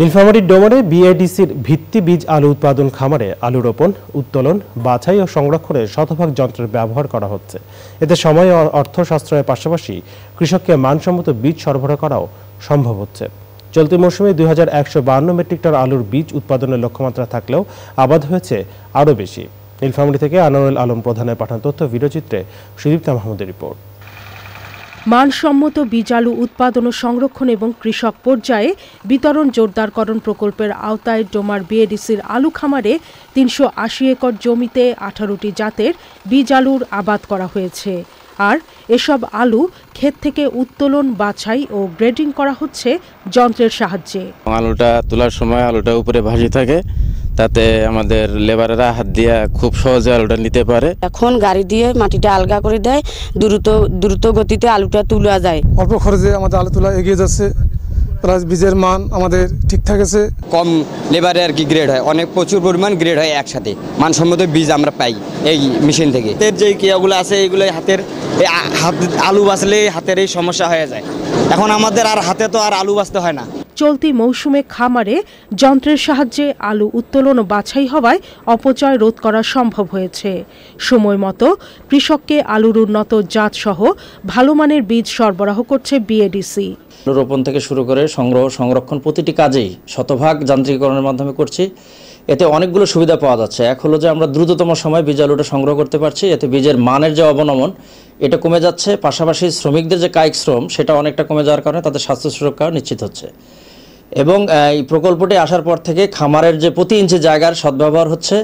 নীলফামারীর ডোমরে বিআইডিসির ভিত্তি বীজ আলু উৎপাদন খামারে আলু রোপণ উত্তোলন বাছাই ও সংরক্ষণে শতভাগ যন্ত্রের ব্যবহার করা হচ্ছে এতে সময় ও অর্থ সাশ্রয়ের পাশাপাশি কৃষককে মানসম্মত বীজ সরবরাহ করাও সম্ভব হচ্ছে চলতি মৌসুমে দুই হাজার মেট্রিক টন আলুর বীজ উৎপাদনের লক্ষ্যমাত্রা থাকলেও আবাদ হয়েছে আরও বেশি নীলফামারী থেকে আনোয়াল আলম প্রধানের পাঠান তথ্য ভিডিওচিত্রে সুদীপ্তা মাহমুদের রিপোর্ট মানসম্মত বীজ আলু উৎপাদন ও সংরক্ষণ এবং কৃষক পর্যায়ে বিতরণ জোরদারকরণ প্রকল্পের আওতায় ডোমার বিএডিসির আলু খামারে তিনশো আশি একর জমিতে আঠারোটি জাতের বীজ আলুর আবাদ করা হয়েছে আর এসব আলু ক্ষেত থেকে উত্তোলন বাছাই ও গ্রেডিং করা হচ্ছে যন্ত্রের সাহায্যে আলুটা তোলার সময় আলুটা উপরে ভাসি থাকে তাতে আমাদের লেবারেরা হাত দিয়ে খুব সহজে আলুটা নিতে পারে এখন গাড়ি দিয়ে মাটিটা আলগা করে দেয় দ্রুত দ্রুত গতিতে আলুটা তোলা যায় অল্প খরচে আমাদের আলু তোলা এগিয়ে যাচ্ছে প্লাস বীজের মান আমাদের ঠিক থাকেছে কম লেবারে আর কি গ্রেড হয় অনেক প্রচুর পরিমাণ গ্রেড হয় একসাথে মানসম্মত বীজ আমরা পাই এই মেশিন থেকে এর যে ক্রিয়াগুলো আছে এইগুলো হাতের হাত আলু বাঁচলে হাতের এই সমস্যা হয়ে যায় এখন আমাদের আর হাতে তো আর আলু বাঁচতে হয় না চলতি মৌসুমে খামারে যন্ত্রের সাহায্যে আলু উত্তোলন ও বাছাই হওয়ায় অপচয় রোধ করা সম্ভব হয়েছে সময় মতো কৃষককে আলুর উন্নত জাতসহ ভালো মানের বীজ সরবরাহ করছে বিএডিসি রোপণ থেকে শুরু করে সংগ্রহ সংরক্ষণ প্রতিটি কাজেই শতভাগ যান্ত্রিকীকরণের মাধ্যমে করছি এতে অনেকগুলো সুবিধা পাওয়া যাচ্ছে এক হলো যে আমরা দ্রুততম সময় বীজ আলুটা সংগ্রহ করতে পারছি এতে বীজের মানের যে অবনমন এটা কমে যাচ্ছে পাশাপাশি শ্রমিকদের যে কায়িক শ্রম সেটা অনেকটা কমে যাওয়ার কারণে তাদের স্বাস্থ্য সুরক্ষা নিশ্চিত হচ্ছে এবং এই প্রকল্পটি আসার পর থেকে খামারের যে প্রতি ইঞ্চি জায়গার সদ্ব্যবহার হচ্ছে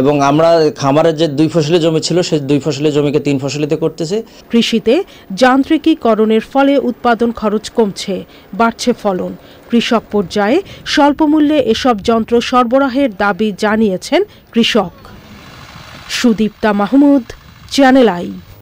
এবং আমরা খামারের যে দুই ফসলি জমি ছিল সেই দুই ফসলি জমিকে তিন ফসলিতে করতেছি কৃষিতে যান্ত্রিকীকরণের ফলে উৎপাদন খরচ কমছে বাড়ছে ফলন কৃষক পর্যায়ে স্বল্পমূল্যে এসব যন্ত্র সরবরাহের দাবি জানিয়েছেন কৃষক সুদীপ্তা মাহমুদ চ্যানেল আই